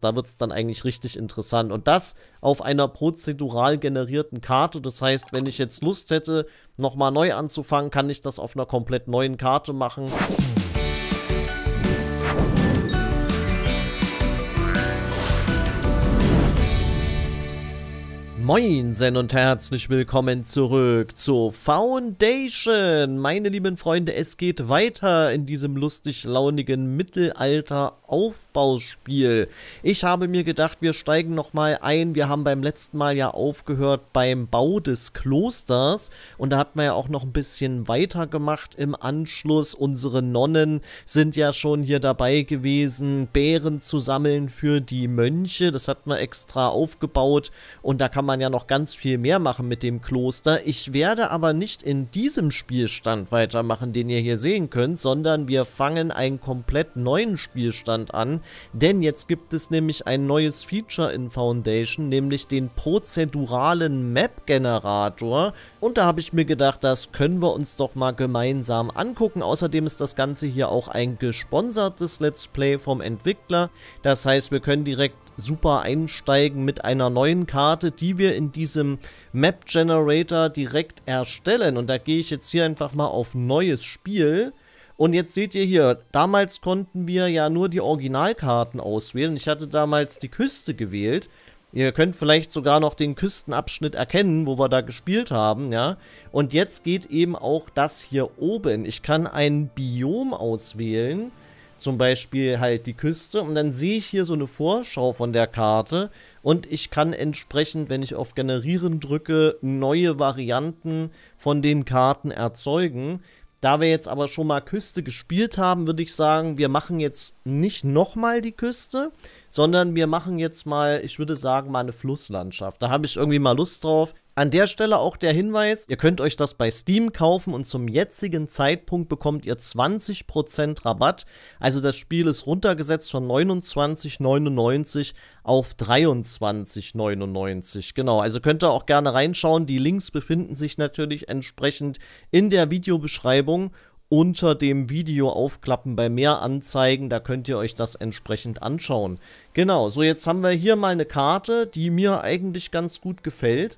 da wird es dann eigentlich richtig interessant. Und das auf einer prozedural generierten Karte. Das heißt, wenn ich jetzt Lust hätte, nochmal neu anzufangen, kann ich das auf einer komplett neuen Karte machen. Moinsen und herzlich willkommen zurück zu Foundation. Meine lieben Freunde, es geht weiter in diesem lustig-launigen Mittelalter-Aufbauspiel. Ich habe mir gedacht, wir steigen nochmal ein. Wir haben beim letzten Mal ja aufgehört beim Bau des Klosters und da hat man ja auch noch ein bisschen weiter gemacht im Anschluss. Unsere Nonnen sind ja schon hier dabei gewesen, Bären zu sammeln für die Mönche. Das hat man extra aufgebaut und da kann man ja noch ganz viel mehr machen mit dem Kloster. Ich werde aber nicht in diesem Spielstand weitermachen, den ihr hier sehen könnt, sondern wir fangen einen komplett neuen Spielstand an. Denn jetzt gibt es nämlich ein neues Feature in Foundation, nämlich den prozeduralen Map-Generator. Und da habe ich mir gedacht, das können wir uns doch mal gemeinsam angucken. Außerdem ist das Ganze hier auch ein gesponsertes Let's Play vom Entwickler. Das heißt, wir können direkt super einsteigen mit einer neuen Karte, die wir in diesem Map Generator direkt erstellen. Und da gehe ich jetzt hier einfach mal auf neues Spiel. Und jetzt seht ihr hier, damals konnten wir ja nur die Originalkarten auswählen. Ich hatte damals die Küste gewählt. Ihr könnt vielleicht sogar noch den Küstenabschnitt erkennen, wo wir da gespielt haben, ja. Und jetzt geht eben auch das hier oben. Ich kann ein Biom auswählen zum Beispiel halt die Küste und dann sehe ich hier so eine Vorschau von der Karte und ich kann entsprechend, wenn ich auf Generieren drücke, neue Varianten von den Karten erzeugen. Da wir jetzt aber schon mal Küste gespielt haben, würde ich sagen, wir machen jetzt nicht nochmal die Küste, sondern wir machen jetzt mal, ich würde sagen, mal eine Flusslandschaft. Da habe ich irgendwie mal Lust drauf. An der Stelle auch der Hinweis, ihr könnt euch das bei Steam kaufen und zum jetzigen Zeitpunkt bekommt ihr 20% Rabatt. Also das Spiel ist runtergesetzt von 29,99 auf 23,99. Genau, also könnt ihr auch gerne reinschauen. Die Links befinden sich natürlich entsprechend in der Videobeschreibung unter dem Video aufklappen bei mehr Anzeigen, da könnt ihr euch das entsprechend anschauen. Genau, so jetzt haben wir hier mal eine Karte, die mir eigentlich ganz gut gefällt.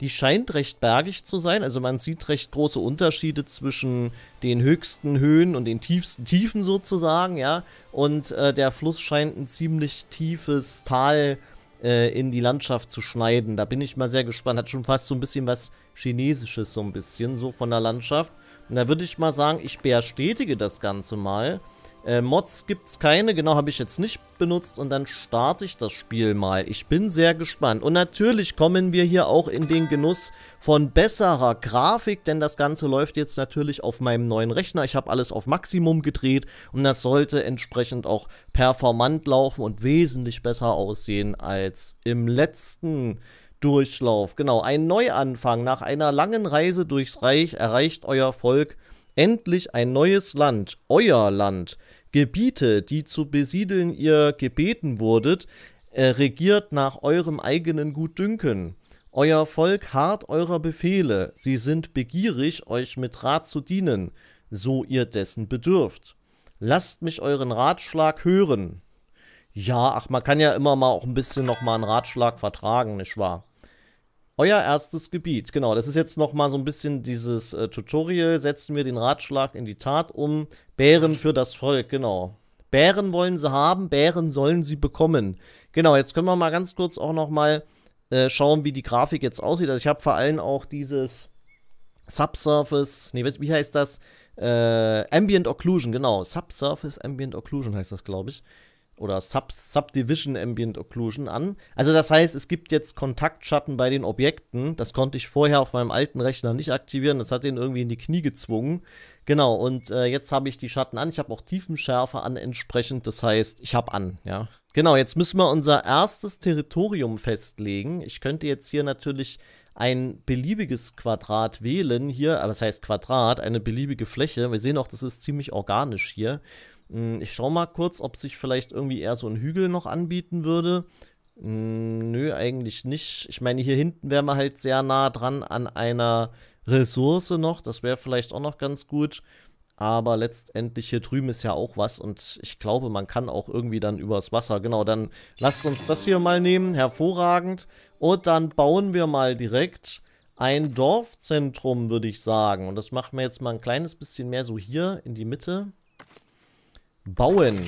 Die scheint recht bergig zu sein, also man sieht recht große Unterschiede zwischen den höchsten Höhen und den tiefsten Tiefen sozusagen, ja. Und äh, der Fluss scheint ein ziemlich tiefes Tal äh, in die Landschaft zu schneiden. Da bin ich mal sehr gespannt. Hat schon fast so ein bisschen was Chinesisches, so ein bisschen, so von der Landschaft. Und da würde ich mal sagen, ich bestätige das Ganze mal. Äh, Mods es keine, genau, habe ich jetzt nicht benutzt und dann starte ich das Spiel mal. Ich bin sehr gespannt. Und natürlich kommen wir hier auch in den Genuss von besserer Grafik, denn das Ganze läuft jetzt natürlich auf meinem neuen Rechner. Ich habe alles auf Maximum gedreht und das sollte entsprechend auch performant laufen und wesentlich besser aussehen als im letzten Durchlauf. Genau, ein Neuanfang. Nach einer langen Reise durchs Reich erreicht euer Volk endlich ein neues Land, euer Land, Gebiete, die zu besiedeln ihr gebeten wurdet, äh, regiert nach eurem eigenen Gutdünken. Euer Volk harrt eurer Befehle, sie sind begierig, euch mit Rat zu dienen, so ihr dessen bedürft. Lasst mich euren Ratschlag hören. Ja, ach, man kann ja immer mal auch ein bisschen nochmal einen Ratschlag vertragen, nicht wahr? Euer erstes Gebiet, genau. Das ist jetzt nochmal so ein bisschen dieses äh, Tutorial. Setzen wir den Ratschlag in die Tat um. Bären für das Volk, genau. Bären wollen sie haben, Bären sollen sie bekommen. Genau, jetzt können wir mal ganz kurz auch nochmal äh, schauen, wie die Grafik jetzt aussieht. Also ich habe vor allem auch dieses Subsurface, nee, wie heißt das? Äh, Ambient Occlusion, genau. Subsurface Ambient Occlusion heißt das, glaube ich oder Sub Subdivision Ambient Occlusion an. Also das heißt, es gibt jetzt Kontaktschatten bei den Objekten. Das konnte ich vorher auf meinem alten Rechner nicht aktivieren. Das hat den irgendwie in die Knie gezwungen. Genau, und äh, jetzt habe ich die Schatten an. Ich habe auch Tiefenschärfe an entsprechend. Das heißt, ich habe an, ja. Genau, jetzt müssen wir unser erstes Territorium festlegen. Ich könnte jetzt hier natürlich ein beliebiges Quadrat wählen hier, aber es das heißt Quadrat, eine beliebige Fläche. Wir sehen auch, das ist ziemlich organisch hier. Hm, ich schaue mal kurz, ob sich vielleicht irgendwie eher so ein Hügel noch anbieten würde. Hm, nö, eigentlich nicht. Ich meine, hier hinten wären wir halt sehr nah dran an einer Ressource noch. Das wäre vielleicht auch noch ganz gut. Aber letztendlich hier drüben ist ja auch was und ich glaube, man kann auch irgendwie dann übers Wasser. Genau, dann lasst uns das hier mal nehmen. Hervorragend. Und dann bauen wir mal direkt ein Dorfzentrum, würde ich sagen. Und das machen wir jetzt mal ein kleines bisschen mehr so hier in die Mitte. Bauen.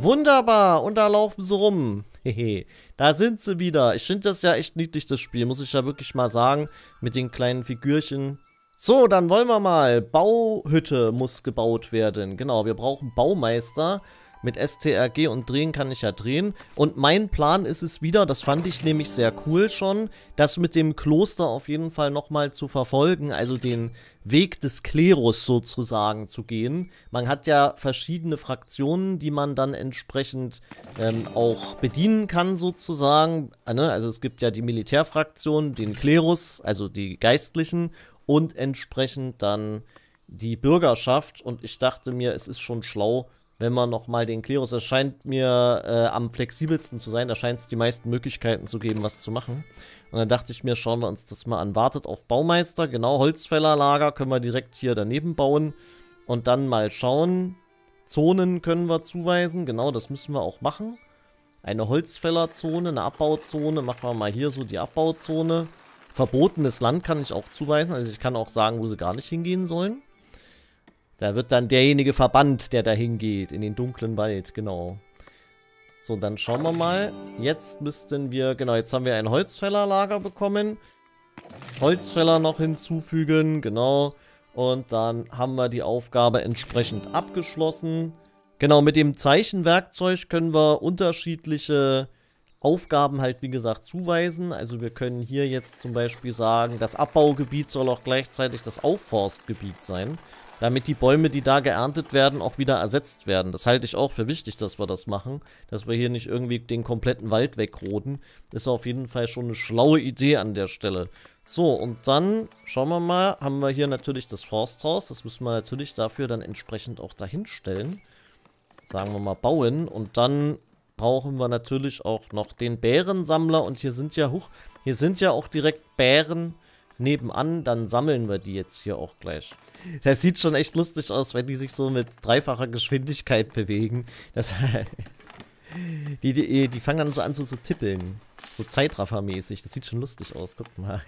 Wunderbar. Und da laufen sie rum. Hehe. da sind sie wieder. Ich finde das ja echt niedlich, das Spiel. Muss ich ja wirklich mal sagen. Mit den kleinen Figürchen. So, dann wollen wir mal. Bauhütte muss gebaut werden. Genau, wir brauchen Baumeister. Baumeister. Mit STRG und drehen kann ich ja drehen. Und mein Plan ist es wieder, das fand ich nämlich sehr cool schon, das mit dem Kloster auf jeden Fall nochmal zu verfolgen, also den Weg des Klerus sozusagen zu gehen. Man hat ja verschiedene Fraktionen, die man dann entsprechend ähm, auch bedienen kann sozusagen. Ah, ne, also es gibt ja die Militärfraktion, den Klerus, also die Geistlichen und entsprechend dann die Bürgerschaft. Und ich dachte mir, es ist schon schlau, wenn man nochmal den Klerus, das scheint mir äh, am flexibelsten zu sein, da scheint es die meisten Möglichkeiten zu geben, was zu machen. Und dann dachte ich mir, schauen wir uns das mal an. Wartet auf Baumeister, genau, Holzfällerlager können wir direkt hier daneben bauen. Und dann mal schauen, Zonen können wir zuweisen, genau, das müssen wir auch machen. Eine Holzfällerzone, eine Abbauzone, machen wir mal hier so die Abbauzone. Verbotenes Land kann ich auch zuweisen, also ich kann auch sagen, wo sie gar nicht hingehen sollen. Da wird dann derjenige verbannt, der dahin geht, in den dunklen Wald, genau. So, dann schauen wir mal. Jetzt müssten wir, genau, jetzt haben wir ein Holzfällerlager bekommen. Holzfäller noch hinzufügen, genau. Und dann haben wir die Aufgabe entsprechend abgeschlossen. Genau, mit dem Zeichenwerkzeug können wir unterschiedliche Aufgaben halt, wie gesagt, zuweisen. Also wir können hier jetzt zum Beispiel sagen, das Abbaugebiet soll auch gleichzeitig das Aufforstgebiet sein, damit die Bäume, die da geerntet werden, auch wieder ersetzt werden. Das halte ich auch für wichtig, dass wir das machen, dass wir hier nicht irgendwie den kompletten Wald wegroden. Ist auf jeden Fall schon eine schlaue Idee an der Stelle. So, und dann schauen wir mal, haben wir hier natürlich das Forsthaus. Das müssen wir natürlich dafür dann entsprechend auch dahinstellen. Sagen wir mal bauen und dann brauchen wir natürlich auch noch den Bärensammler. Und hier sind ja, huch, hier sind ja auch direkt Bären nebenan. Dann sammeln wir die jetzt hier auch gleich. Das sieht schon echt lustig aus, wenn die sich so mit dreifacher Geschwindigkeit bewegen. Das, die, die, die fangen dann so an so zu tippeln. So Zeitraffer-mäßig. Das sieht schon lustig aus. Guckt mal.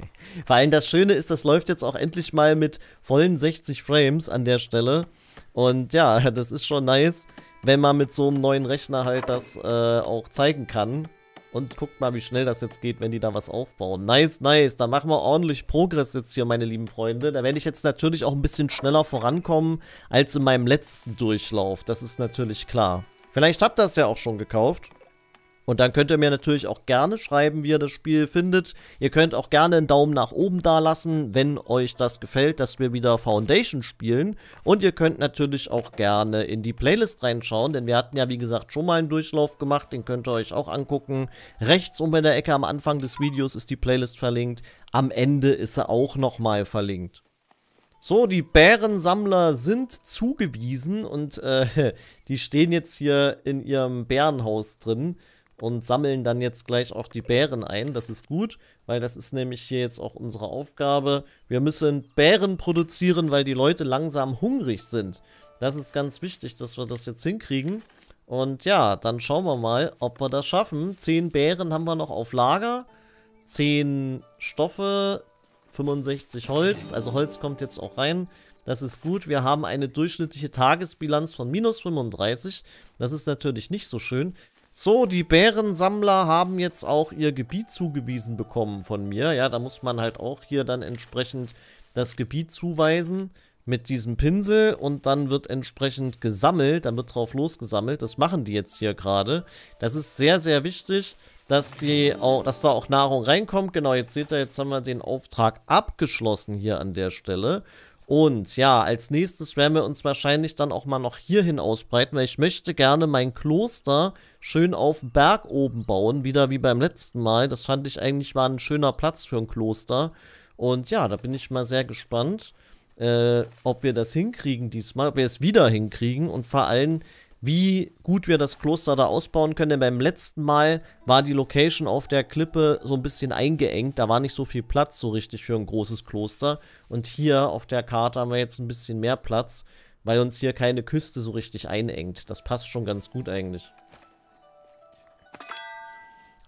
Vor allem das Schöne ist, das läuft jetzt auch endlich mal mit vollen 60 Frames an der Stelle. Und ja, das ist schon nice wenn man mit so einem neuen Rechner halt das äh, auch zeigen kann. Und guckt mal, wie schnell das jetzt geht, wenn die da was aufbauen. Nice, nice. Da machen wir ordentlich Progress jetzt hier, meine lieben Freunde. Da werde ich jetzt natürlich auch ein bisschen schneller vorankommen als in meinem letzten Durchlauf. Das ist natürlich klar. Vielleicht habt ihr es ja auch schon gekauft. Und dann könnt ihr mir natürlich auch gerne schreiben, wie ihr das Spiel findet. Ihr könnt auch gerne einen Daumen nach oben da lassen, wenn euch das gefällt, dass wir wieder Foundation spielen. Und ihr könnt natürlich auch gerne in die Playlist reinschauen, denn wir hatten ja wie gesagt schon mal einen Durchlauf gemacht, den könnt ihr euch auch angucken. Rechts oben in der Ecke am Anfang des Videos ist die Playlist verlinkt, am Ende ist sie auch nochmal verlinkt. So, die Bärensammler sind zugewiesen und äh, die stehen jetzt hier in ihrem Bärenhaus drin und sammeln dann jetzt gleich auch die Bären ein. Das ist gut, weil das ist nämlich hier jetzt auch unsere Aufgabe. Wir müssen Bären produzieren, weil die Leute langsam hungrig sind. Das ist ganz wichtig, dass wir das jetzt hinkriegen. Und ja, dann schauen wir mal, ob wir das schaffen. Zehn Bären haben wir noch auf Lager. Zehn Stoffe, 65 Holz. Also Holz kommt jetzt auch rein. Das ist gut. Wir haben eine durchschnittliche Tagesbilanz von minus 35. Das ist natürlich nicht so schön. So, die Bärensammler haben jetzt auch ihr Gebiet zugewiesen bekommen von mir. Ja, da muss man halt auch hier dann entsprechend das Gebiet zuweisen mit diesem Pinsel und dann wird entsprechend gesammelt, dann wird drauf losgesammelt. Das machen die jetzt hier gerade. Das ist sehr, sehr wichtig, dass, die auch, dass da auch Nahrung reinkommt. Genau, jetzt seht ihr, jetzt haben wir den Auftrag abgeschlossen hier an der Stelle. Und ja, als nächstes werden wir uns wahrscheinlich dann auch mal noch hierhin ausbreiten, weil ich möchte gerne mein Kloster schön auf Berg oben bauen, wieder wie beim letzten Mal. Das fand ich eigentlich mal ein schöner Platz für ein Kloster. Und ja, da bin ich mal sehr gespannt, äh, ob wir das hinkriegen diesmal, ob wir es wieder hinkriegen und vor allem wie gut wir das Kloster da ausbauen können. Denn beim letzten Mal war die Location auf der Klippe so ein bisschen eingeengt. Da war nicht so viel Platz so richtig für ein großes Kloster. Und hier auf der Karte haben wir jetzt ein bisschen mehr Platz, weil uns hier keine Küste so richtig einengt. Das passt schon ganz gut eigentlich.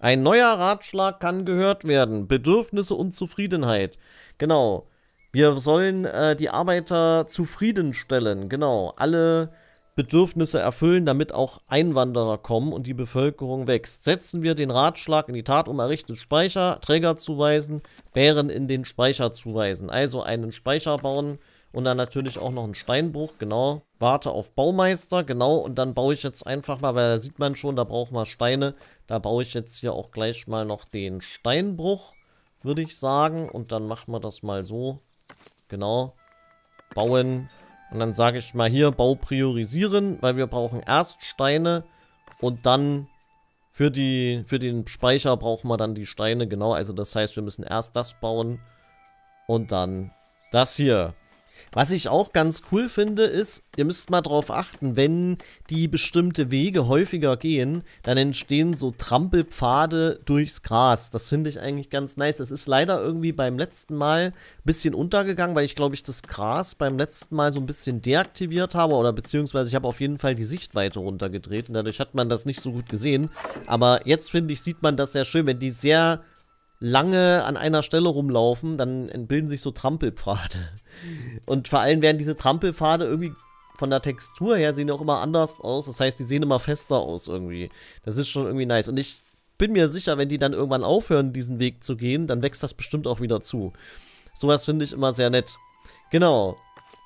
Ein neuer Ratschlag kann gehört werden. Bedürfnisse und Zufriedenheit. Genau. Wir sollen äh, die Arbeiter zufriedenstellen. Genau. Alle Bedürfnisse erfüllen, damit auch Einwanderer kommen und die Bevölkerung wächst. Setzen wir den Ratschlag in die Tat, um errichteten Speicher, Träger zu weisen, Bären in den Speicher zu weisen. Also einen Speicher bauen und dann natürlich auch noch einen Steinbruch, genau. Warte auf Baumeister, genau. Und dann baue ich jetzt einfach mal, weil da sieht man schon, da braucht man Steine. Da baue ich jetzt hier auch gleich mal noch den Steinbruch, würde ich sagen. Und dann machen wir das mal so. Genau. Bauen. Und dann sage ich mal hier Bau priorisieren, weil wir brauchen erst Steine und dann für, die, für den Speicher brauchen wir dann die Steine, genau. Also das heißt, wir müssen erst das bauen und dann das hier. Was ich auch ganz cool finde, ist, ihr müsst mal darauf achten, wenn die bestimmte Wege häufiger gehen, dann entstehen so Trampelpfade durchs Gras. Das finde ich eigentlich ganz nice. Das ist leider irgendwie beim letzten Mal ein bisschen untergegangen, weil ich glaube ich das Gras beim letzten Mal so ein bisschen deaktiviert habe oder beziehungsweise ich habe auf jeden Fall die Sichtweite runtergedreht und dadurch hat man das nicht so gut gesehen. Aber jetzt finde ich, sieht man das sehr schön, wenn die sehr lange an einer Stelle rumlaufen, dann entbilden sich so Trampelpfade. Und vor allem werden diese Trampelpfade irgendwie von der Textur her sehen auch immer anders aus. Das heißt, die sehen immer fester aus irgendwie. Das ist schon irgendwie nice. Und ich bin mir sicher, wenn die dann irgendwann aufhören, diesen Weg zu gehen, dann wächst das bestimmt auch wieder zu. Sowas finde ich immer sehr nett. Genau.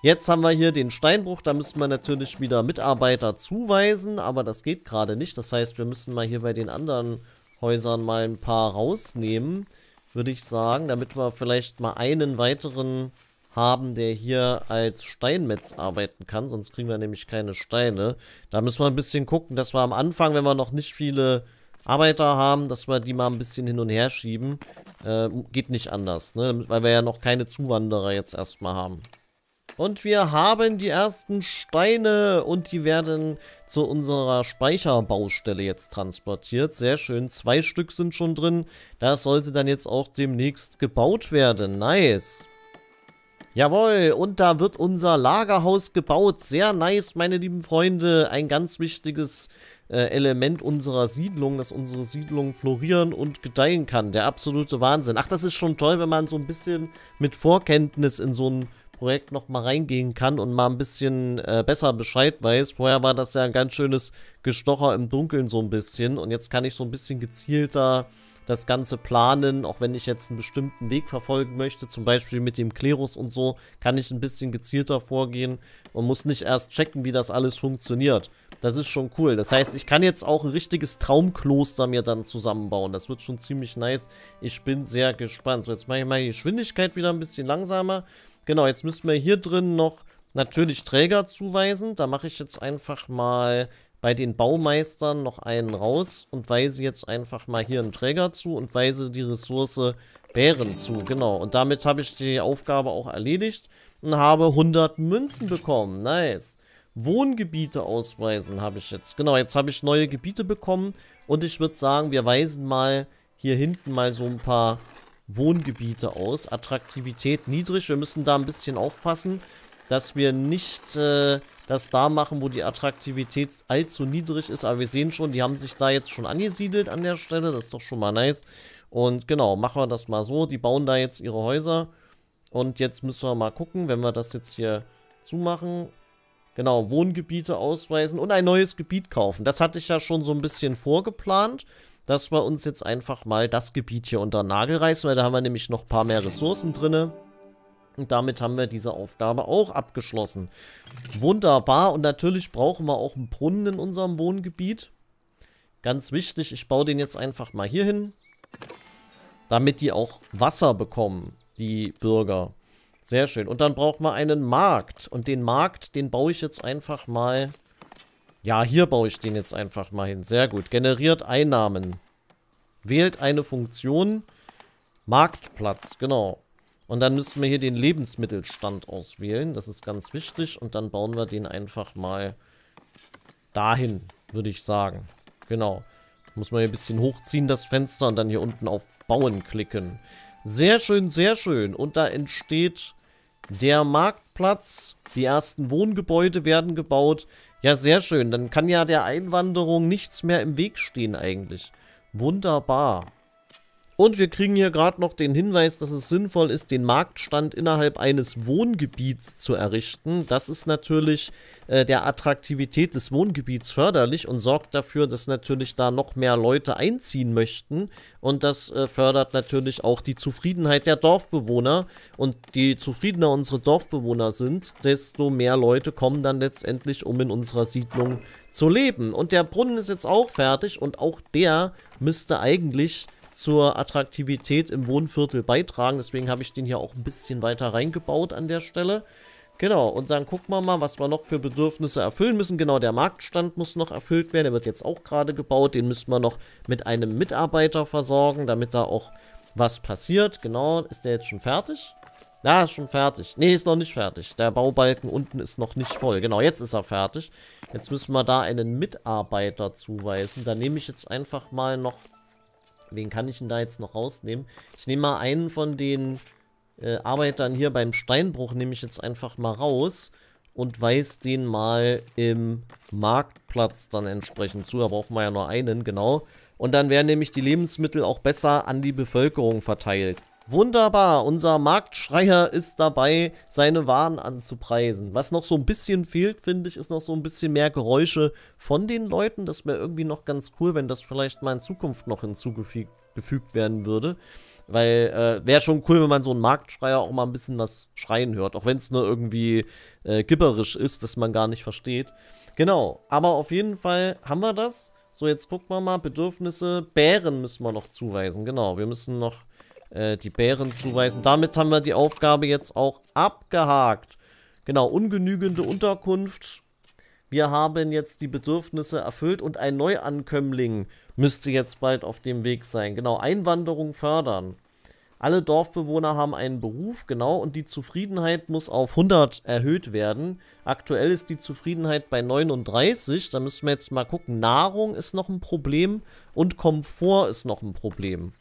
Jetzt haben wir hier den Steinbruch. Da müssen wir natürlich wieder Mitarbeiter zuweisen, aber das geht gerade nicht. Das heißt, wir müssen mal hier bei den anderen Häusern mal ein paar rausnehmen, würde ich sagen, damit wir vielleicht mal einen weiteren haben, der hier als Steinmetz arbeiten kann. Sonst kriegen wir nämlich keine Steine. Da müssen wir ein bisschen gucken, dass wir am Anfang, wenn wir noch nicht viele Arbeiter haben, dass wir die mal ein bisschen hin und her schieben. Äh, geht nicht anders, ne? Weil wir ja noch keine Zuwanderer jetzt erstmal haben. Und wir haben die ersten Steine und die werden zu unserer Speicherbaustelle jetzt transportiert. Sehr schön, zwei Stück sind schon drin. Das sollte dann jetzt auch demnächst gebaut werden. Nice. Jawohl, und da wird unser Lagerhaus gebaut. Sehr nice, meine lieben Freunde. Ein ganz wichtiges äh, Element unserer Siedlung, dass unsere Siedlung florieren und gedeihen kann. Der absolute Wahnsinn. Ach, das ist schon toll, wenn man so ein bisschen mit Vorkenntnis in so ein Projekt nochmal reingehen kann und mal ein bisschen äh, besser Bescheid weiß. Vorher war das ja ein ganz schönes Gestocher im Dunkeln so ein bisschen und jetzt kann ich so ein bisschen gezielter das Ganze planen, auch wenn ich jetzt einen bestimmten Weg verfolgen möchte, zum Beispiel mit dem Klerus und so, kann ich ein bisschen gezielter vorgehen und muss nicht erst checken, wie das alles funktioniert. Das ist schon cool. Das heißt, ich kann jetzt auch ein richtiges Traumkloster mir dann zusammenbauen. Das wird schon ziemlich nice. Ich bin sehr gespannt. So, jetzt mache ich meine Geschwindigkeit wieder ein bisschen langsamer. Genau, jetzt müssen wir hier drin noch natürlich Träger zuweisen. Da mache ich jetzt einfach mal bei den Baumeistern noch einen raus und weise jetzt einfach mal hier einen Träger zu und weise die Ressource Bären zu. Genau, und damit habe ich die Aufgabe auch erledigt und habe 100 Münzen bekommen. Nice. Wohngebiete ausweisen habe ich jetzt. Genau, jetzt habe ich neue Gebiete bekommen und ich würde sagen, wir weisen mal hier hinten mal so ein paar Wohngebiete aus. Attraktivität niedrig. Wir müssen da ein bisschen aufpassen, dass wir nicht äh, das da machen, wo die Attraktivität allzu niedrig ist. Aber wir sehen schon, die haben sich da jetzt schon angesiedelt an der Stelle. Das ist doch schon mal nice. Und genau, machen wir das mal so. Die bauen da jetzt ihre Häuser. Und jetzt müssen wir mal gucken, wenn wir das jetzt hier zumachen. Genau, Wohngebiete ausweisen und ein neues Gebiet kaufen. Das hatte ich ja schon so ein bisschen vorgeplant dass wir uns jetzt einfach mal das Gebiet hier unter Nagel reißen, weil da haben wir nämlich noch ein paar mehr Ressourcen drinne. Und damit haben wir diese Aufgabe auch abgeschlossen. Wunderbar. Und natürlich brauchen wir auch einen Brunnen in unserem Wohngebiet. Ganz wichtig, ich baue den jetzt einfach mal hier hin. Damit die auch Wasser bekommen, die Bürger. Sehr schön. Und dann brauchen wir einen Markt. Und den Markt, den baue ich jetzt einfach mal ja, hier baue ich den jetzt einfach mal hin. Sehr gut. Generiert Einnahmen. Wählt eine Funktion. Marktplatz, genau. Und dann müssen wir hier den Lebensmittelstand auswählen. Das ist ganz wichtig. Und dann bauen wir den einfach mal dahin, würde ich sagen. Genau. Muss man hier ein bisschen hochziehen, das Fenster. Und dann hier unten auf Bauen klicken. Sehr schön, sehr schön. Und da entsteht der Markt. Marktplatz. Die ersten Wohngebäude werden gebaut. Ja, sehr schön. Dann kann ja der Einwanderung nichts mehr im Weg stehen eigentlich. Wunderbar. Und wir kriegen hier gerade noch den Hinweis, dass es sinnvoll ist, den Marktstand innerhalb eines Wohngebiets zu errichten. Das ist natürlich äh, der Attraktivität des Wohngebiets förderlich und sorgt dafür, dass natürlich da noch mehr Leute einziehen möchten. Und das äh, fördert natürlich auch die Zufriedenheit der Dorfbewohner. Und je zufriedener unsere Dorfbewohner sind, desto mehr Leute kommen dann letztendlich, um in unserer Siedlung zu leben. Und der Brunnen ist jetzt auch fertig und auch der müsste eigentlich zur Attraktivität im Wohnviertel beitragen. Deswegen habe ich den hier auch ein bisschen weiter reingebaut an der Stelle. Genau, und dann gucken wir mal, was wir noch für Bedürfnisse erfüllen müssen. Genau, der Marktstand muss noch erfüllt werden. Der wird jetzt auch gerade gebaut. Den müssen wir noch mit einem Mitarbeiter versorgen, damit da auch was passiert. Genau, ist der jetzt schon fertig? Ja, ist schon fertig. Ne, ist noch nicht fertig. Der Baubalken unten ist noch nicht voll. Genau, jetzt ist er fertig. Jetzt müssen wir da einen Mitarbeiter zuweisen. Da nehme ich jetzt einfach mal noch Wen kann ich denn da jetzt noch rausnehmen? Ich nehme mal einen von den äh, Arbeitern hier beim Steinbruch, nehme ich jetzt einfach mal raus und weiß den mal im Marktplatz dann entsprechend zu. Da brauchen wir ja nur einen, genau. Und dann werden nämlich die Lebensmittel auch besser an die Bevölkerung verteilt. Wunderbar, unser Marktschreier ist dabei, seine Waren anzupreisen. Was noch so ein bisschen fehlt, finde ich, ist noch so ein bisschen mehr Geräusche von den Leuten. Das wäre irgendwie noch ganz cool, wenn das vielleicht mal in Zukunft noch hinzugefügt werden würde. Weil äh, wäre schon cool, wenn man so einen Marktschreier auch mal ein bisschen was schreien hört. Auch wenn es nur irgendwie äh, gibberisch ist, dass man gar nicht versteht. Genau, aber auf jeden Fall haben wir das. So, jetzt gucken wir mal. Bedürfnisse. Bären müssen wir noch zuweisen. Genau, wir müssen noch äh, die Bären zuweisen. Damit haben wir die Aufgabe jetzt auch abgehakt. Genau, ungenügende Unterkunft. Wir haben jetzt die Bedürfnisse erfüllt und ein Neuankömmling müsste jetzt bald auf dem Weg sein. Genau, Einwanderung fördern. Alle Dorfbewohner haben einen Beruf, genau, und die Zufriedenheit muss auf 100 erhöht werden. Aktuell ist die Zufriedenheit bei 39, da müssen wir jetzt mal gucken. Nahrung ist noch ein Problem und Komfort ist noch ein Problem.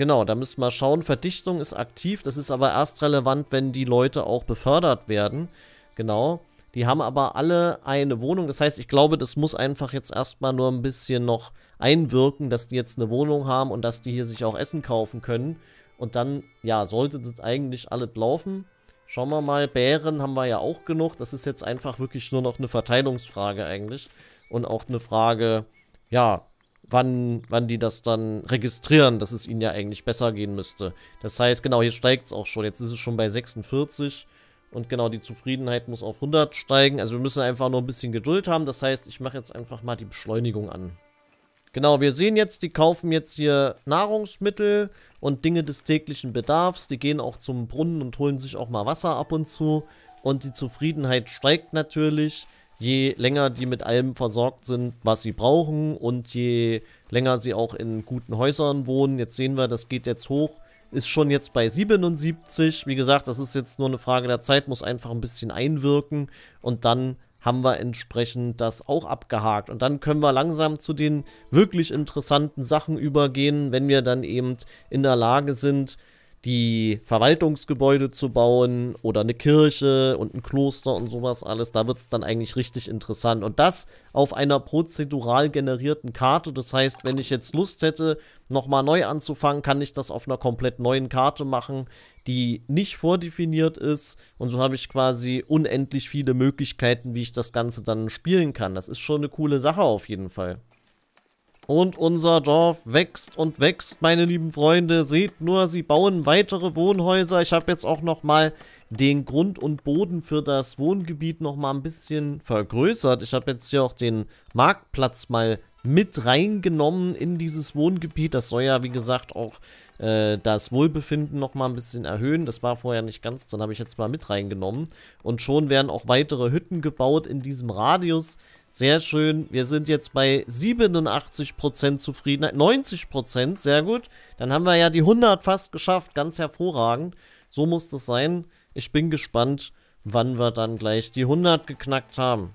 Genau, da müssen wir schauen. Verdichtung ist aktiv. Das ist aber erst relevant, wenn die Leute auch befördert werden. Genau. Die haben aber alle eine Wohnung. Das heißt, ich glaube, das muss einfach jetzt erstmal nur ein bisschen noch einwirken, dass die jetzt eine Wohnung haben und dass die hier sich auch Essen kaufen können. Und dann, ja, sollte das eigentlich alles laufen. Schauen wir mal, Bären haben wir ja auch genug. Das ist jetzt einfach wirklich nur noch eine Verteilungsfrage eigentlich. Und auch eine Frage, ja, wann, wann die das dann registrieren, dass es ihnen ja eigentlich besser gehen müsste. Das heißt, genau, hier steigt es auch schon. Jetzt ist es schon bei 46 und genau, die Zufriedenheit muss auf 100 steigen. Also wir müssen einfach nur ein bisschen Geduld haben. Das heißt, ich mache jetzt einfach mal die Beschleunigung an. Genau, wir sehen jetzt, die kaufen jetzt hier Nahrungsmittel und Dinge des täglichen Bedarfs. Die gehen auch zum Brunnen und holen sich auch mal Wasser ab und zu. Und die Zufriedenheit steigt natürlich je länger die mit allem versorgt sind, was sie brauchen und je länger sie auch in guten Häusern wohnen. Jetzt sehen wir, das geht jetzt hoch, ist schon jetzt bei 77. Wie gesagt, das ist jetzt nur eine Frage der Zeit, muss einfach ein bisschen einwirken und dann haben wir entsprechend das auch abgehakt. Und dann können wir langsam zu den wirklich interessanten Sachen übergehen, wenn wir dann eben in der Lage sind, die Verwaltungsgebäude zu bauen oder eine Kirche und ein Kloster und sowas alles. Da wird es dann eigentlich richtig interessant. Und das auf einer prozedural generierten Karte. Das heißt, wenn ich jetzt Lust hätte, nochmal neu anzufangen, kann ich das auf einer komplett neuen Karte machen, die nicht vordefiniert ist. Und so habe ich quasi unendlich viele Möglichkeiten, wie ich das Ganze dann spielen kann. Das ist schon eine coole Sache auf jeden Fall. Und unser Dorf wächst und wächst, meine lieben Freunde. Seht nur, sie bauen weitere Wohnhäuser. Ich habe jetzt auch nochmal den Grund und Boden für das Wohngebiet nochmal ein bisschen vergrößert. Ich habe jetzt hier auch den Marktplatz mal mit reingenommen in dieses Wohngebiet. Das soll ja, wie gesagt, auch äh, das Wohlbefinden nochmal ein bisschen erhöhen. Das war vorher nicht ganz, dann habe ich jetzt mal mit reingenommen. Und schon werden auch weitere Hütten gebaut in diesem Radius. Sehr schön. Wir sind jetzt bei 87% Zufriedenheit. 90%, sehr gut. Dann haben wir ja die 100 fast geschafft. Ganz hervorragend. So muss das sein. Ich bin gespannt, wann wir dann gleich die 100 geknackt haben.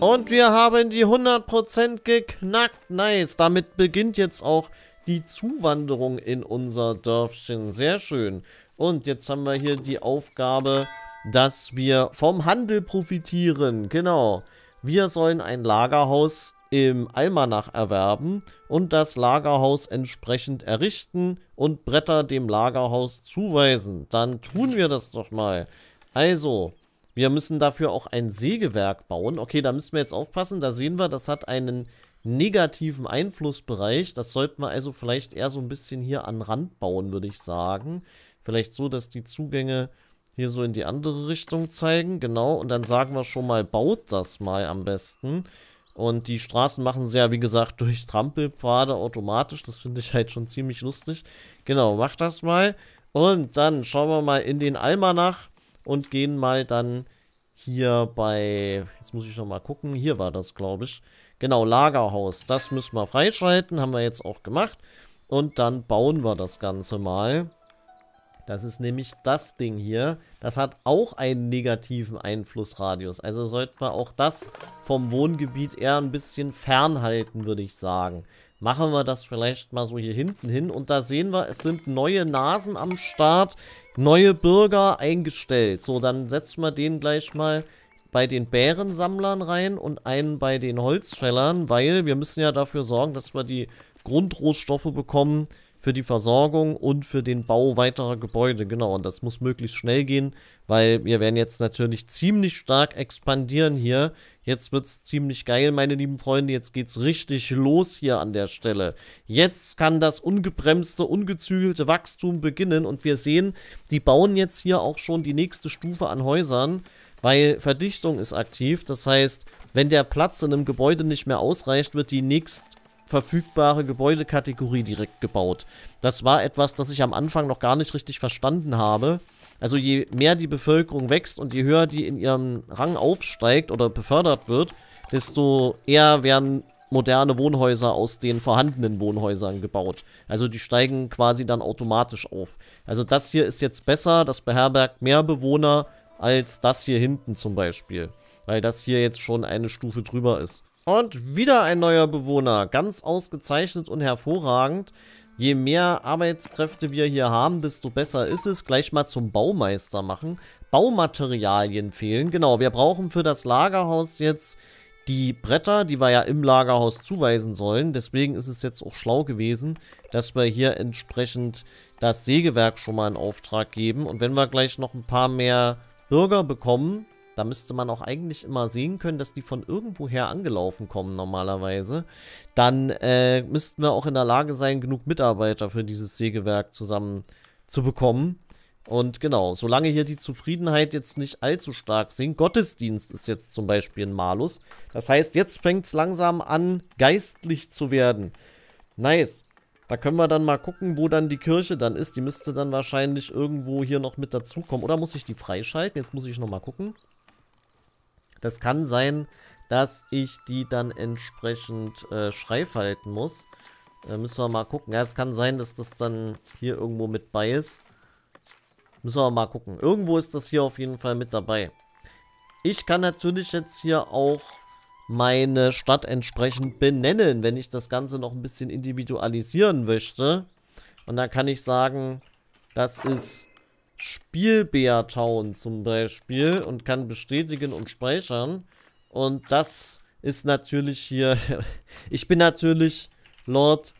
Und wir haben die 100% geknackt. Nice. Damit beginnt jetzt auch die Zuwanderung in unser Dörfchen. Sehr schön. Und jetzt haben wir hier die Aufgabe, dass wir vom Handel profitieren. Genau. Genau wir sollen ein Lagerhaus im Almanach erwerben und das Lagerhaus entsprechend errichten und Bretter dem Lagerhaus zuweisen. Dann tun wir das doch mal. Also, wir müssen dafür auch ein Sägewerk bauen. Okay, da müssen wir jetzt aufpassen. Da sehen wir, das hat einen negativen Einflussbereich. Das sollten wir also vielleicht eher so ein bisschen hier an Rand bauen, würde ich sagen. Vielleicht so, dass die Zugänge hier so in die andere Richtung zeigen, genau. Und dann sagen wir schon mal, baut das mal am besten. Und die Straßen machen sie ja, wie gesagt, durch Trampelpfade automatisch. Das finde ich halt schon ziemlich lustig. Genau, macht das mal. Und dann schauen wir mal in den Almanach und gehen mal dann hier bei, jetzt muss ich nochmal gucken, hier war das, glaube ich. Genau, Lagerhaus. Das müssen wir freischalten, haben wir jetzt auch gemacht. Und dann bauen wir das Ganze mal. Das ist nämlich das Ding hier. Das hat auch einen negativen Einflussradius. Also sollten wir auch das vom Wohngebiet eher ein bisschen fernhalten, würde ich sagen. Machen wir das vielleicht mal so hier hinten hin. Und da sehen wir, es sind neue Nasen am Start, neue Bürger eingestellt. So, dann setzen wir den gleich mal bei den Bärensammlern rein und einen bei den Holzfällern, weil wir müssen ja dafür sorgen, dass wir die Grundrohstoffe bekommen, für die Versorgung und für den Bau weiterer Gebäude. Genau, und das muss möglichst schnell gehen, weil wir werden jetzt natürlich ziemlich stark expandieren hier. Jetzt wird es ziemlich geil, meine lieben Freunde. Jetzt geht es richtig los hier an der Stelle. Jetzt kann das ungebremste, ungezügelte Wachstum beginnen und wir sehen, die bauen jetzt hier auch schon die nächste Stufe an Häusern, weil Verdichtung ist aktiv. Das heißt, wenn der Platz in einem Gebäude nicht mehr ausreicht, wird die nächst verfügbare Gebäudekategorie direkt gebaut. Das war etwas, das ich am Anfang noch gar nicht richtig verstanden habe. Also je mehr die Bevölkerung wächst und je höher die in ihrem Rang aufsteigt oder befördert wird, desto eher werden moderne Wohnhäuser aus den vorhandenen Wohnhäusern gebaut. Also die steigen quasi dann automatisch auf. Also das hier ist jetzt besser, das beherbergt mehr Bewohner als das hier hinten zum Beispiel. Weil das hier jetzt schon eine Stufe drüber ist. Und wieder ein neuer Bewohner. Ganz ausgezeichnet und hervorragend. Je mehr Arbeitskräfte wir hier haben, desto besser ist es. Gleich mal zum Baumeister machen. Baumaterialien fehlen. Genau, wir brauchen für das Lagerhaus jetzt die Bretter, die wir ja im Lagerhaus zuweisen sollen. Deswegen ist es jetzt auch schlau gewesen, dass wir hier entsprechend das Sägewerk schon mal in Auftrag geben. Und wenn wir gleich noch ein paar mehr Bürger bekommen, da müsste man auch eigentlich immer sehen können, dass die von irgendwoher angelaufen kommen normalerweise. Dann äh, müssten wir auch in der Lage sein, genug Mitarbeiter für dieses Sägewerk zusammen zu bekommen. Und genau, solange hier die Zufriedenheit jetzt nicht allzu stark sinkt, Gottesdienst ist jetzt zum Beispiel ein Malus. Das heißt, jetzt fängt es langsam an, geistlich zu werden. Nice. Da können wir dann mal gucken, wo dann die Kirche dann ist. Die müsste dann wahrscheinlich irgendwo hier noch mit dazukommen. Oder muss ich die freischalten? Jetzt muss ich nochmal gucken. Das kann sein, dass ich die dann entsprechend äh, schreif halten muss. Äh, müssen wir mal gucken. Ja, es kann sein, dass das dann hier irgendwo mit bei ist. Müssen wir mal gucken. Irgendwo ist das hier auf jeden Fall mit dabei. Ich kann natürlich jetzt hier auch meine Stadt entsprechend benennen, wenn ich das Ganze noch ein bisschen individualisieren möchte. Und dann kann ich sagen, das ist Spielbär Town zum Beispiel und kann bestätigen und speichern. Und das ist natürlich hier... ich bin natürlich Lord...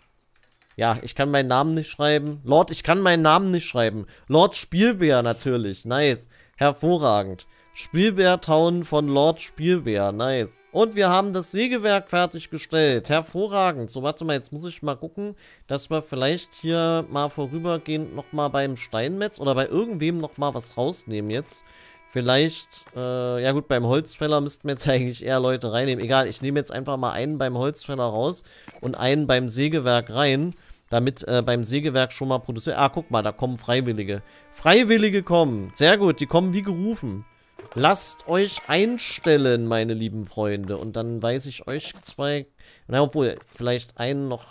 Ja, ich kann meinen Namen nicht schreiben. Lord, ich kann meinen Namen nicht schreiben. Lord Spielbär natürlich. Nice. Hervorragend. Spielbärtown von Lord Spielbär. Nice. Und wir haben das Sägewerk fertiggestellt. Hervorragend. So, warte mal, jetzt muss ich mal gucken, dass wir vielleicht hier mal vorübergehend nochmal beim Steinmetz oder bei irgendwem nochmal was rausnehmen jetzt. Vielleicht, äh, ja gut, beim Holzfäller müssten wir jetzt eigentlich eher Leute reinnehmen. Egal, ich nehme jetzt einfach mal einen beim Holzfäller raus und einen beim Sägewerk rein damit äh, beim Sägewerk schon mal produziert. Ah, guck mal, da kommen Freiwillige. Freiwillige kommen. Sehr gut, die kommen wie gerufen. Lasst euch einstellen, meine lieben Freunde. Und dann weiß ich euch zwei... Na, obwohl, vielleicht einen noch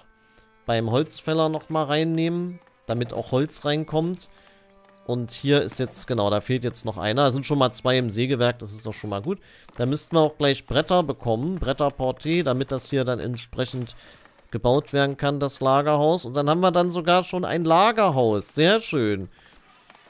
beim Holzfäller nochmal reinnehmen, damit auch Holz reinkommt. Und hier ist jetzt, genau, da fehlt jetzt noch einer. Da sind schon mal zwei im Sägewerk, das ist doch schon mal gut. Da müssten wir auch gleich Bretter bekommen, Bretterporté, damit das hier dann entsprechend gebaut werden kann, das Lagerhaus. Und dann haben wir dann sogar schon ein Lagerhaus. Sehr schön. Sehr schön.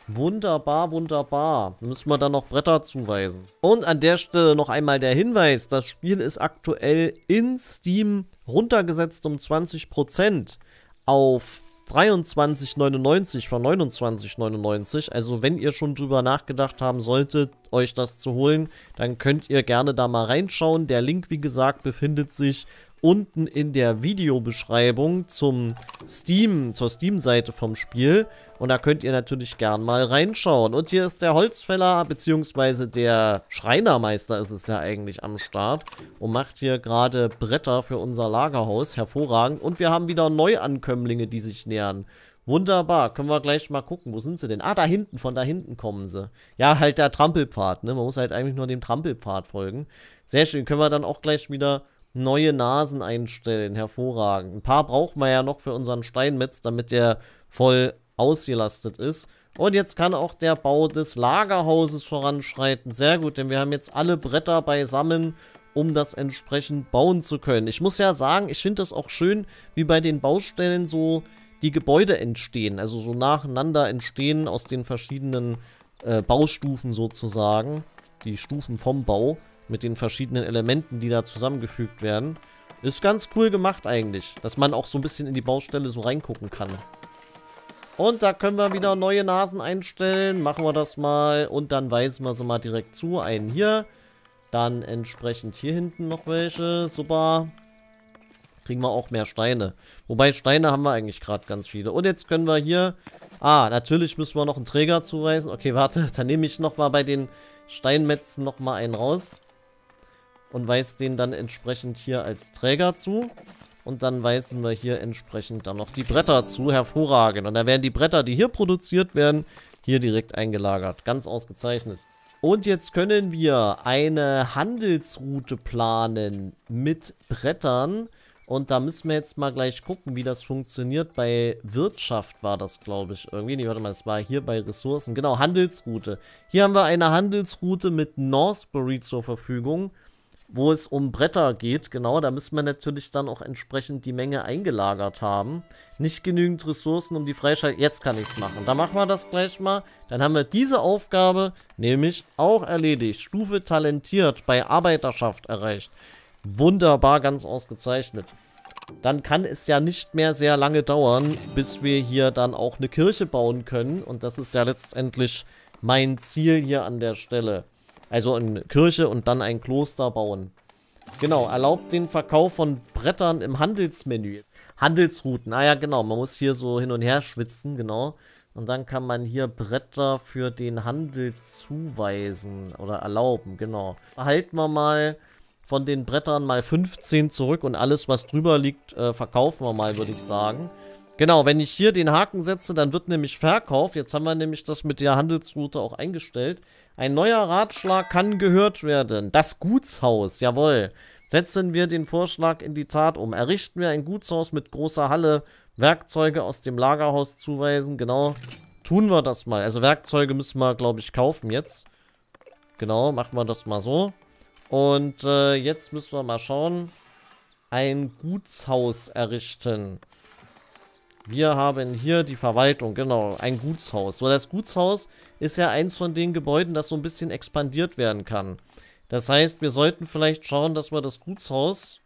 Wunderbar, wunderbar. Müssen wir dann noch Bretter zuweisen. Und an der Stelle noch einmal der Hinweis, das Spiel ist aktuell in Steam runtergesetzt um 20% auf 23,99 von 29,99. Also wenn ihr schon drüber nachgedacht haben solltet, euch das zu holen, dann könnt ihr gerne da mal reinschauen. Der Link, wie gesagt, befindet sich unten in der Videobeschreibung zum Steam, zur Steam-Seite vom Spiel. Und da könnt ihr natürlich gern mal reinschauen. Und hier ist der Holzfäller, beziehungsweise der Schreinermeister ist es ja eigentlich am Start. Und macht hier gerade Bretter für unser Lagerhaus. Hervorragend. Und wir haben wieder Neuankömmlinge, die sich nähern. Wunderbar, können wir gleich mal gucken. Wo sind sie denn? Ah, da hinten, von da hinten kommen sie. Ja, halt der Trampelpfad, ne? Man muss halt eigentlich nur dem Trampelpfad folgen. Sehr schön, können wir dann auch gleich wieder neue Nasen einstellen. Hervorragend. Ein paar brauchen wir ja noch für unseren Steinmetz, damit der voll ausgelastet ist. Und jetzt kann auch der Bau des Lagerhauses voranschreiten. Sehr gut, denn wir haben jetzt alle Bretter beisammen, um das entsprechend bauen zu können. Ich muss ja sagen, ich finde das auch schön, wie bei den Baustellen so die Gebäude entstehen. Also so nacheinander entstehen aus den verschiedenen äh, Baustufen sozusagen. Die Stufen vom Bau mit den verschiedenen Elementen, die da zusammengefügt werden. Ist ganz cool gemacht eigentlich, dass man auch so ein bisschen in die Baustelle so reingucken kann. Und da können wir wieder neue Nasen einstellen. Machen wir das mal. Und dann weisen wir sie mal direkt zu. Einen hier. Dann entsprechend hier hinten noch welche. Super. Kriegen wir auch mehr Steine. Wobei Steine haben wir eigentlich gerade ganz viele. Und jetzt können wir hier... Ah, natürlich müssen wir noch einen Träger zuweisen. Okay, warte. Dann nehme ich nochmal bei den Steinmetzen nochmal einen raus und weist den dann entsprechend hier als Träger zu. Und dann weisen wir hier entsprechend dann noch die Bretter zu. Hervorragend. Und dann werden die Bretter, die hier produziert werden, hier direkt eingelagert. Ganz ausgezeichnet. Und jetzt können wir eine Handelsroute planen mit Brettern. Und da müssen wir jetzt mal gleich gucken, wie das funktioniert. Bei Wirtschaft war das, glaube ich, irgendwie. Nee, warte mal, es war hier bei Ressourcen. Genau, Handelsroute. Hier haben wir eine Handelsroute mit Northbury zur Verfügung wo es um Bretter geht, genau, da müssen wir natürlich dann auch entsprechend die Menge eingelagert haben. Nicht genügend Ressourcen, um die Freischaltung. Jetzt kann ich es machen. Da machen wir das gleich mal. Dann haben wir diese Aufgabe nämlich auch erledigt. Stufe talentiert bei Arbeiterschaft erreicht. Wunderbar, ganz ausgezeichnet. Dann kann es ja nicht mehr sehr lange dauern, bis wir hier dann auch eine Kirche bauen können. Und das ist ja letztendlich mein Ziel hier an der Stelle. Also eine Kirche und dann ein Kloster bauen. Genau, erlaubt den Verkauf von Brettern im Handelsmenü. Handelsrouten, ah ja genau, man muss hier so hin und her schwitzen, genau. Und dann kann man hier Bretter für den Handel zuweisen oder erlauben, genau. Erhalten wir mal von den Brettern mal 15 zurück und alles, was drüber liegt, äh, verkaufen wir mal, würde ich sagen. Genau, wenn ich hier den Haken setze, dann wird nämlich verkauft. Jetzt haben wir nämlich das mit der Handelsroute auch eingestellt. Ein neuer Ratschlag kann gehört werden. Das Gutshaus, jawohl. Setzen wir den Vorschlag in die Tat um. Errichten wir ein Gutshaus mit großer Halle. Werkzeuge aus dem Lagerhaus zuweisen. Genau, tun wir das mal. Also Werkzeuge müssen wir, glaube ich, kaufen jetzt. Genau, machen wir das mal so. Und äh, jetzt müssen wir mal schauen. Ein Gutshaus errichten. Wir haben hier die Verwaltung, genau, ein Gutshaus. So, das Gutshaus ist ja eins von den Gebäuden, das so ein bisschen expandiert werden kann. Das heißt, wir sollten vielleicht schauen, dass wir das Gutshaus,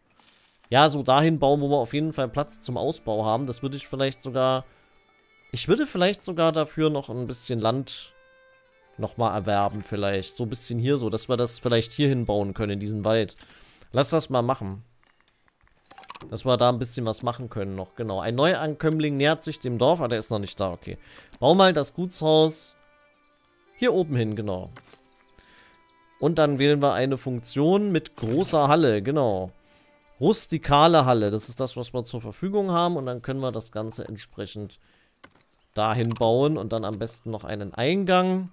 ja, so dahin bauen, wo wir auf jeden Fall Platz zum Ausbau haben. Das würde ich vielleicht sogar, ich würde vielleicht sogar dafür noch ein bisschen Land nochmal erwerben vielleicht. So ein bisschen hier so, dass wir das vielleicht hier hinbauen können, in diesen Wald. Lass das mal machen. Dass wir da ein bisschen was machen können noch. Genau. Ein Neuankömmling nähert sich dem Dorf. Ah, der ist noch nicht da. Okay. Bau mal das Gutshaus hier oben hin. Genau. Und dann wählen wir eine Funktion mit großer Halle. Genau. Rustikale Halle. Das ist das, was wir zur Verfügung haben. Und dann können wir das Ganze entsprechend dahin bauen. Und dann am besten noch einen Eingang.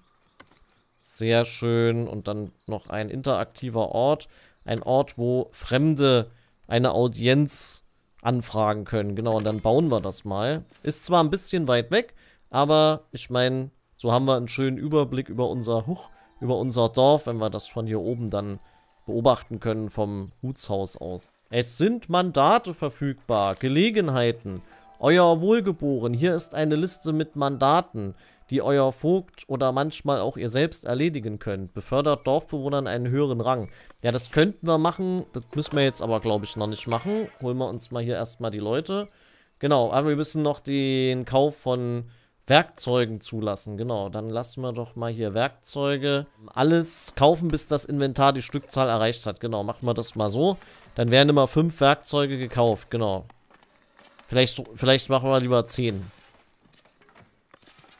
Sehr schön. Und dann noch ein interaktiver Ort. Ein Ort, wo Fremde eine Audienz anfragen können. Genau, und dann bauen wir das mal. Ist zwar ein bisschen weit weg, aber ich meine, so haben wir einen schönen Überblick über unser, huch, über unser Dorf, wenn wir das von hier oben dann beobachten können vom Hutshaus aus. Es sind Mandate verfügbar, Gelegenheiten. Euer Wohlgeboren, hier ist eine Liste mit Mandaten die euer Vogt oder manchmal auch ihr selbst erledigen könnt. Befördert Dorfbewohnern einen höheren Rang. Ja, das könnten wir machen. Das müssen wir jetzt aber, glaube ich, noch nicht machen. Holen wir uns mal hier erstmal die Leute. Genau, aber wir müssen noch den Kauf von Werkzeugen zulassen. Genau, dann lassen wir doch mal hier Werkzeuge. Alles kaufen, bis das Inventar die Stückzahl erreicht hat. Genau, machen wir das mal so. Dann werden immer fünf Werkzeuge gekauft. Genau. Vielleicht, vielleicht machen wir lieber zehn.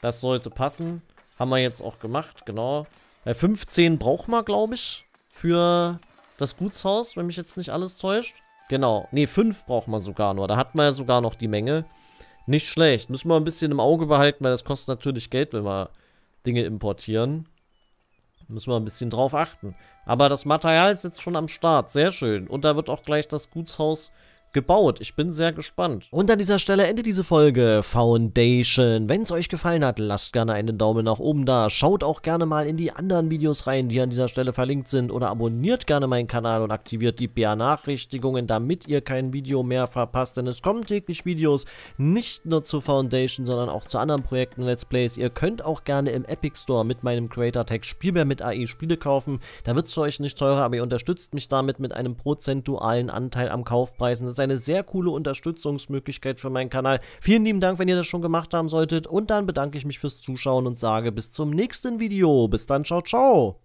Das sollte passen. Haben wir jetzt auch gemacht, genau. Äh, 15 braucht man, glaube ich, für das Gutshaus, wenn mich jetzt nicht alles täuscht. Genau. Ne, 5 braucht man sogar nur. Da hat man ja sogar noch die Menge. Nicht schlecht. Müssen wir ein bisschen im Auge behalten, weil das kostet natürlich Geld, wenn wir Dinge importieren. Müssen wir ein bisschen drauf achten. Aber das Material ist jetzt schon am Start. Sehr schön. Und da wird auch gleich das Gutshaus gebaut. Ich bin sehr gespannt. Und an dieser Stelle endet diese Folge Foundation. Wenn es euch gefallen hat, lasst gerne einen Daumen nach oben da. Schaut auch gerne mal in die anderen Videos rein, die an dieser Stelle verlinkt sind. Oder abonniert gerne meinen Kanal und aktiviert die BA-Nachrichtigungen, damit ihr kein Video mehr verpasst. Denn es kommen täglich Videos, nicht nur zu Foundation, sondern auch zu anderen Projekten Let's Plays. Ihr könnt auch gerne im Epic Store mit meinem Creator Tag Spielbär mit AI e Spiele kaufen. Da wird es für euch nicht teurer, aber ihr unterstützt mich damit mit einem prozentualen Anteil am Kaufpreis. Und ist eine sehr coole Unterstützungsmöglichkeit für meinen Kanal. Vielen lieben Dank, wenn ihr das schon gemacht haben solltet. Und dann bedanke ich mich fürs Zuschauen und sage bis zum nächsten Video. Bis dann, ciao, ciao.